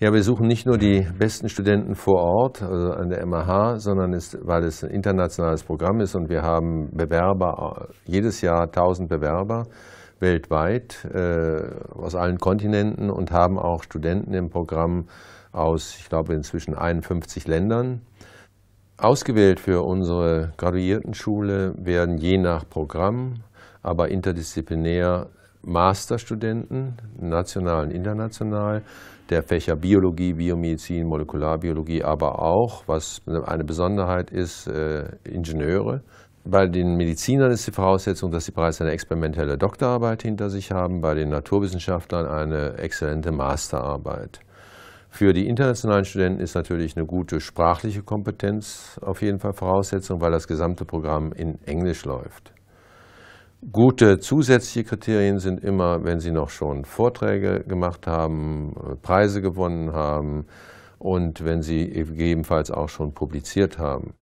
Ja, wir suchen nicht nur die besten Studenten vor Ort also an der MAH, sondern ist, weil es ein internationales Programm ist und wir haben Bewerber, äh, jedes Jahr 1000 Bewerber weltweit äh, aus allen Kontinenten und haben auch Studenten im Programm aus, ich glaube, inzwischen 51 Ländern. Ausgewählt für unsere Graduiertenschule werden je nach Programm, aber interdisziplinär Masterstudenten, national und international, der Fächer Biologie, Biomedizin, Molekularbiologie, aber auch, was eine Besonderheit ist, äh, Ingenieure. Bei den Medizinern ist die Voraussetzung, dass sie bereits eine experimentelle Doktorarbeit hinter sich haben, bei den Naturwissenschaftlern eine exzellente Masterarbeit. Für die internationalen Studenten ist natürlich eine gute sprachliche Kompetenz auf jeden Fall Voraussetzung, weil das gesamte Programm in Englisch läuft. Gute zusätzliche Kriterien sind immer, wenn Sie noch schon Vorträge gemacht haben, äh, Preise gewonnen haben und wenn Sie gegebenenfalls auch schon publiziert haben.